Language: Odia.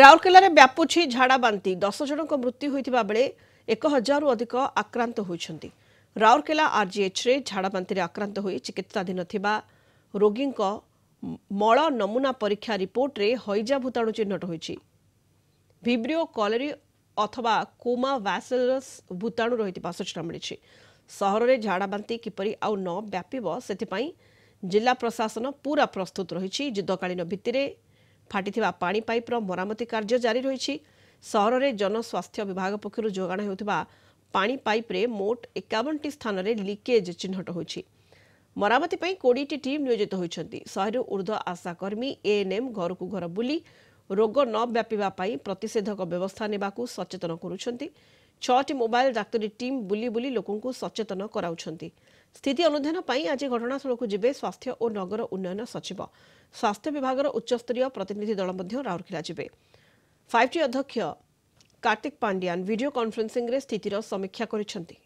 ରାଉରକେଲାରେ ବ୍ୟାପୁଛି ଝାଡ଼ାବାନ୍ତି ଦଶ ଜଣଙ୍କ ମୃତ୍ୟୁ ହୋଇଥିବା ବେଳେ ଏକ ହଜାରରୁ ଅଧିକ ଆକ୍ରାନ୍ତ ହୋଇଛନ୍ତି ରାଉରକେଲା ଆର୍ଜିଏଚ୍ରେ ଝାଡ଼ାବାନ୍ତିରେ ଆକ୍ରାନ୍ତ ହୋଇ ଚିକିତ୍ସାଧୀନ ଥିବା ରୋଗୀଙ୍କ ମଳ ନମୁନା ପରୀକ୍ଷା ରିପୋର୍ଟରେ ହଇଜା ଭୂତାଣୁ ଚିହ୍ନଟ ହୋଇଛି ଭିବ୍ରିଓ କଲେରି ଅଥବା କୋମା ଭ୍ୟାସେଲସ୍ ଭୂତାଣୁ ରହିଥିବା ସୂଚନା ମିଳିଛି ସହରରେ ଝାଡ଼ାବାନ୍ତି କିପରି ଆଉ ନ ବ୍ୟାପିବ ସେଥିପାଇଁ ଜିଲ୍ଲା ପ୍ରଶାସନ ପୁରା ପ୍ରସ୍ତୁତ ରହିଛି ଯୁଦ୍ଧକାଳୀନ ଭିତ୍ତିରେ ফাটিথিবা পানি পাইপ্র মরামতি কার্য জারি রয়েছে সহরের জনস্বাস্থ্য বিভাগ পক্ষ যোগান হেউথিবা পানি পাইপরে মোট একাবনটি স্থানরে লিকেজ চিহ্নট হয়েছে ମରାମତି ପାଇଁ କୋଡ଼ିଏଟି ଟିମ୍ ନିୟୋଜିତ ହୋଇଛନ୍ତି ଶହେରୁ ଉର୍ଦ୍ଧ୍ୱ ଆଶାକର୍ମୀ ଏଏନ୍ଏମ୍ ଘରକୁ ଘର ବୁଲି ରୋଗ ନ ବ୍ୟାପିବା ପାଇଁ ପ୍ରତିଷେଧକ ବ୍ୟବସ୍ଥା ନେବାକୁ ସଚେତନ କରୁଛନ୍ତି ଛଅଟି ମୋବାଇଲ ଡାକ୍ତରୀ ଟିମ୍ ବୁଲି ବୁଲି ଲୋକଙ୍କୁ ସଚେତନ କରାଉଛନ୍ତି ସ୍ଥିତି ଅନୁଧ୍ୟାନ ପାଇଁ ଆଜି ଘଟଣାସ୍ଥଳକୁ ଯିବେ ସ୍ୱାସ୍ଥ୍ୟ ଓ ନଗର ଉନ୍ନୟନ ସଚିବ ସ୍ୱାସ୍ଥ୍ୟ ବିଭାଗର ଉଚ୍ଚସ୍ତରୀୟ ପ୍ରତିନିଧି ଦଳ ମଧ୍ୟ ରାଉରକେଲା ଯିବେ ଫାଇଭ୍ ଟି ଅଧ୍ୟକ୍ଷ କାର୍ତ୍ତିକ ପାଣ୍ଡିଆନ୍ ଭିଡ଼ିଓ କନ୍ଫରେନ୍ସିଂରେ ସ୍ଥିତିର ସମୀକ୍ଷା କରିଛନ୍ତି